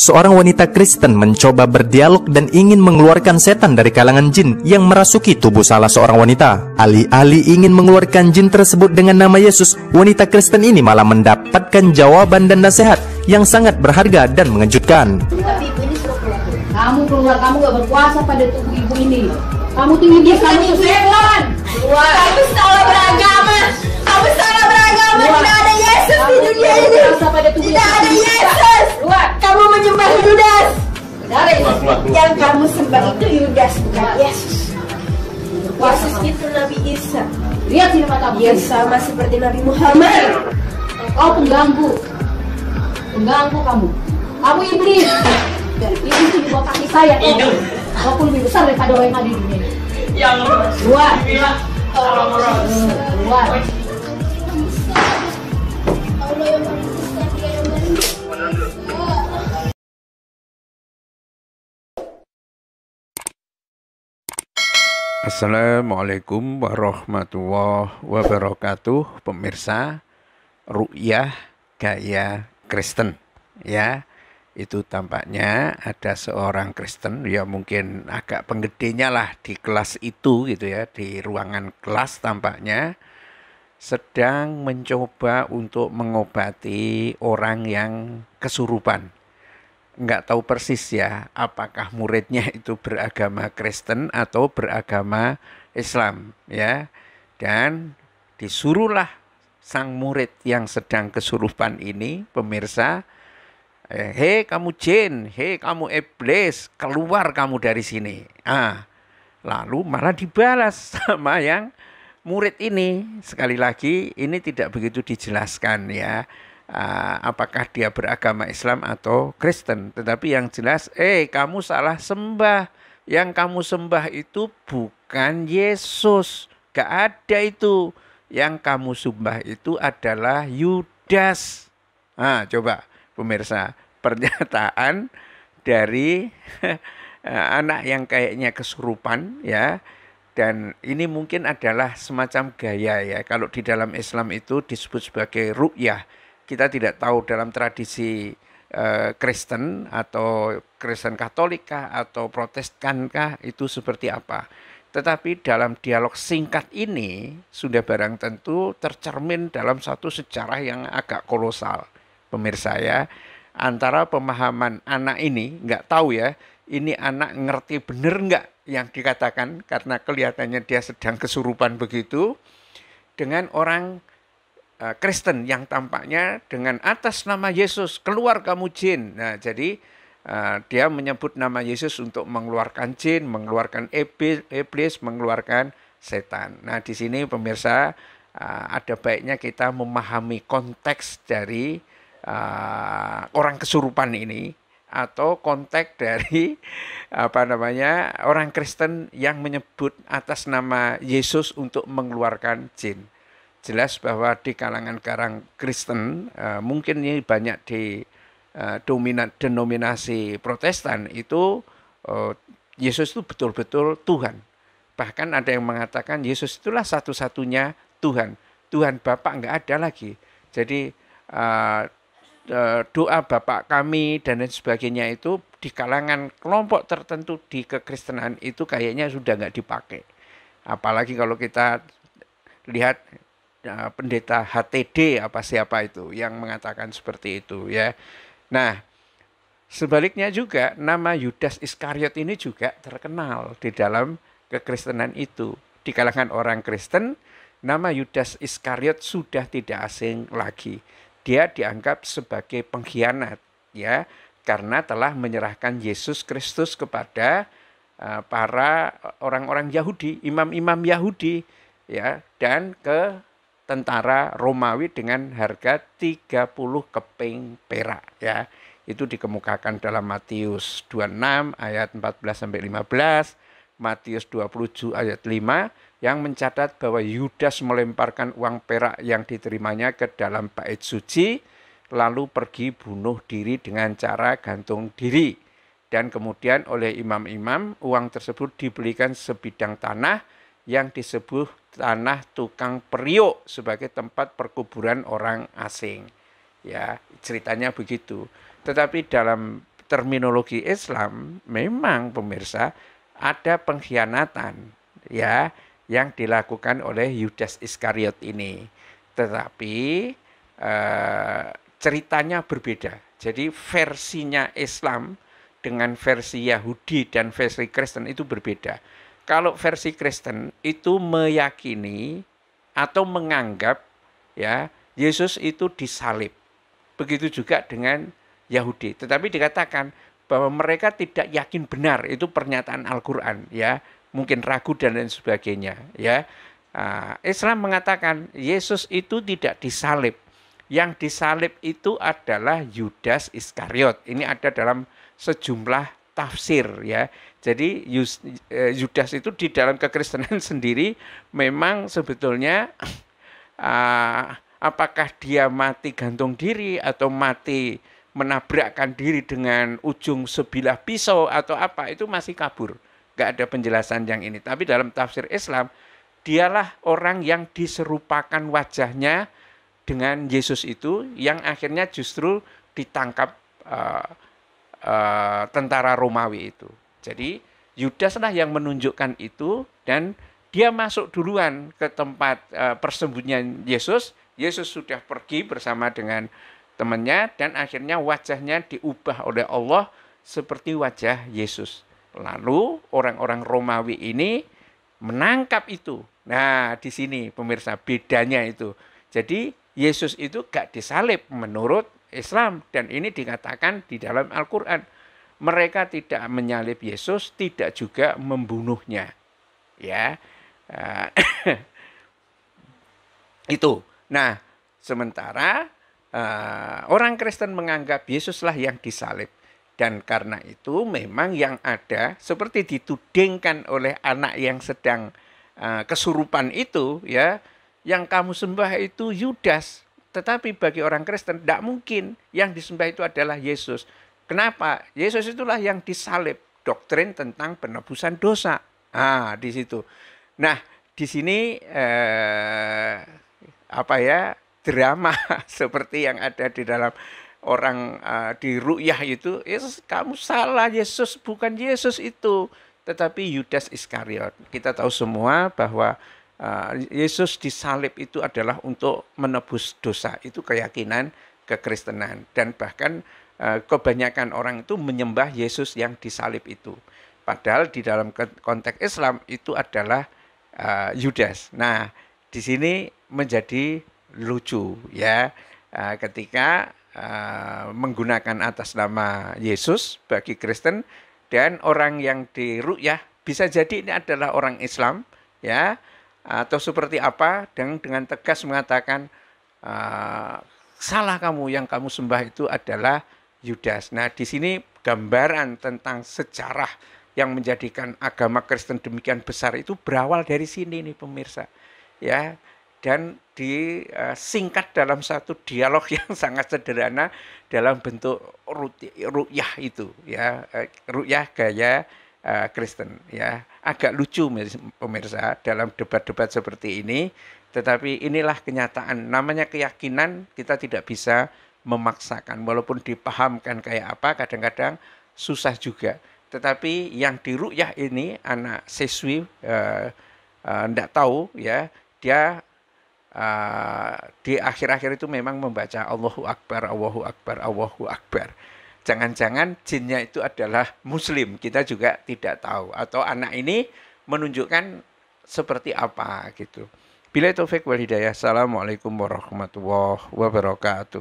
Seorang wanita Kristen mencoba berdialog dan ingin mengeluarkan setan dari kalangan jin yang merasuki tubuh salah seorang wanita. Alih-alih ingin mengeluarkan jin tersebut dengan nama Yesus, wanita Kristen ini malah mendapatkan jawaban dan nasihat yang sangat berharga dan mengejutkan. Kamu keluar, kamu gak berkuasa pada tubuh ibu ini. Kamu tuh ini kamu tuh setan. Kamu salah beragama. Kamu salah beragama. Yesus di dunia ini. Tidak ada Yesus. Kamu menyembah Yudas. Yang kamu sembah itu Yudas bukan Yesus. Yesus itu Nabi Isa. Lihat di mata Biasa sama seperti Nabi Muhammad. Kau oh, pengganggu. Pengganggu kamu. Kamu iblis. dari iblis itu di bawah kaki saya. Kau oh, lebih besar daripada orang yang ada di dunia ini. Yang luar. Luar. Assalamualaikum warahmatullahi wabarakatuh Pemirsa Rukyah Gaya Kristen Ya itu tampaknya ada seorang Kristen ya mungkin agak penggedenya lah di kelas itu gitu ya di ruangan kelas tampaknya sedang mencoba untuk mengobati orang yang kesurupan nggak tahu persis ya apakah muridnya itu beragama Kristen atau beragama Islam ya dan disuruhlah sang murid yang sedang kesurupan ini pemirsa eh, hei kamu jin hei kamu iblis keluar kamu dari sini ah lalu malah dibalas sama yang murid ini sekali lagi ini tidak begitu dijelaskan ya Ah, apakah dia beragama Islam atau Kristen. Tetapi yang jelas, eh kamu salah sembah. Yang kamu sembah itu bukan Yesus. Gak ada itu. Yang kamu sembah itu adalah Yudas. Nah, coba pemirsa, pernyataan dari eh, anak yang kayaknya kesurupan ya dan ini mungkin adalah semacam gaya ya kalau di dalam Islam itu disebut sebagai ru'yah kita tidak tahu dalam tradisi eh, Kristen atau Kristen Katolik atau Protestankah itu seperti apa. Tetapi dalam dialog singkat ini sudah barang tentu tercermin dalam satu sejarah yang agak kolosal. Pemirsa ya, antara pemahaman anak ini, nggak tahu ya, ini anak ngerti bener nggak yang dikatakan karena kelihatannya dia sedang kesurupan begitu, dengan orang Eh, Kristen yang tampaknya dengan atas nama Yesus keluar kamu jin. Nah, jadi uh, dia menyebut nama Yesus untuk mengeluarkan jin, mengeluarkan iblis, mengeluarkan setan. Nah, di sini pemirsa uh, ada baiknya kita memahami konteks dari uh, orang kesurupan ini atau konteks dari apa namanya orang Kristen yang menyebut atas nama Yesus untuk mengeluarkan jin jelas bahwa di kalangan karang Kristen uh, mungkin ini banyak di uh, eh, dominan denominasi Protestan itu uh, Yesus itu betul-betul Tuhan. Bahkan ada yang mengatakan Yesus itulah satu-satunya Tuhan. Tuhan Bapa nggak ada lagi. Jadi uh, doa Bapak kami dan lain sebagainya itu di kalangan kelompok tertentu di kekristenan itu kayaknya sudah nggak dipakai. Apalagi kalau kita lihat Ya, pendeta HTD apa siapa itu yang mengatakan seperti itu ya. Nah, sebaliknya juga nama Yudas Iskariot ini juga terkenal di dalam kekristenan itu. Di kalangan orang Kristen, nama Yudas Iskariot sudah tidak asing lagi. Dia dianggap sebagai pengkhianat ya karena telah menyerahkan Yesus Kristus kepada uh, para orang-orang Yahudi, imam-imam Yahudi ya dan ke tentara Romawi dengan harga 30 keping perak ya. Itu dikemukakan dalam Matius 26 ayat 14 sampai 15, Matius 27 ayat 5 yang mencatat bahwa Yudas melemparkan uang perak yang diterimanya ke dalam bait suci lalu pergi bunuh diri dengan cara gantung diri. Dan kemudian oleh imam-imam uang tersebut dibelikan sebidang tanah yang disebut tanah tukang periuk sebagai tempat perkuburan orang asing. Ya, ceritanya begitu. Tetapi dalam terminologi Islam memang pemirsa ada pengkhianatan ya yang dilakukan oleh Yudas Iskariot ini. Tetapi eh, ceritanya berbeda. Jadi versinya Islam dengan versi Yahudi dan versi Kristen itu berbeda kalau versi Kristen itu meyakini atau menganggap ya Yesus itu disalib. Begitu juga dengan Yahudi. Tetapi dikatakan bahwa mereka tidak yakin benar itu pernyataan Al-Qur'an ya, mungkin ragu dan lain sebagainya ya. Ah, Islam mengatakan Yesus itu tidak disalib. Yang disalib itu adalah Yudas Iskariot. Ini ada dalam sejumlah tafsir ya. Jadi eh, Yudas itu di dalam kekristenan sendiri memang sebetulnya ah, apakah dia mati gantung diri atau mati menabrakkan diri dengan ujung sebilah pisau atau apa itu masih kabur. Gak ada penjelasan yang ini. Tapi dalam tafsir Islam dialah orang yang diserupakan wajahnya dengan Yesus itu yang akhirnya justru ditangkap uh, uh, tentara Romawi itu. Jadi Yudaslah yang menunjukkan itu dan dia masuk duluan ke tempat uh, persembunyian Yesus. Yesus sudah pergi bersama dengan temannya dan akhirnya wajahnya diubah oleh Allah seperti wajah Yesus. Lalu orang-orang Romawi ini menangkap itu. Nah, di sini pemirsa bedanya itu. Jadi Yesus itu gak disalib menurut Islam dan ini dikatakan di dalam Al-Qur'an. Mereka tidak menyalib Yesus, tidak juga membunuhnya. Ya. Eh, itu. Nah, sementara eh, orang Kristen menganggap Yesuslah yang disalib dan karena itu memang yang ada seperti ditudingkan oleh anak yang sedang eh, kesurupan itu ya yang kamu sembah itu Yudas tetapi bagi orang Kristen tidak mungkin yang disembah itu adalah Yesus. Kenapa? Yesus itulah yang disalib doktrin tentang penebusan dosa. Ah, di situ. Nah, di sini eh, apa ya drama seperti yang ada di dalam orang eh, di ruyah itu, Yesus kamu salah Yesus bukan Yesus itu, tetapi Yudas Iskariot. Kita tahu semua bahwa Ah, Yesus disalib itu adalah untuk menebus dosa. Itu keyakinan kekristenan dan bahkan eh, kebanyakan orang itu menyembah Yesus yang disalib itu. Padahal di dalam konteks Islam itu adalah eh, Yudas. Nah, di sini menjadi lucu ya eh, ketika menggunakan atas nama Yesus bagi Kristen dan orang yang dirukyah bisa jadi ini adalah orang Islam ya atau seperti apa dengan dengan tegas mengatakan uh, salah kamu yang kamu sembah itu adalah Yudas. Nah, di sini gambaran tentang sejarah yang menjadikan agama Kristen demikian besar itu berawal dari sini nih pemirsa. Ya, dan disingkat eh, dalam satu dialog yang sangat sederhana dalam bentuk ruyah itu ya eh, ruyah gaya Eh, Kristen ya agak lucu pemirsa dalam debat-debat seperti ini tetapi inilah kenyataan namanya keyakinan kita tidak bisa memaksakan walaupun dipahamkan kayak apa kadang-kadang susah juga tetapi yang di rukyah ini anak siswi tidak uh, uh, tahu ya dia uh, di akhir-akhir itu memang membaca Allahu Akbar Allahu Akbar Allahu Akbar Jangan-jangan jinnya itu adalah muslim, kita juga tidak tahu. Atau anak ini menunjukkan seperti apa gitu. Bila taufik wal hidayah. Assalamualaikum warahmatullahi wabarakatuh.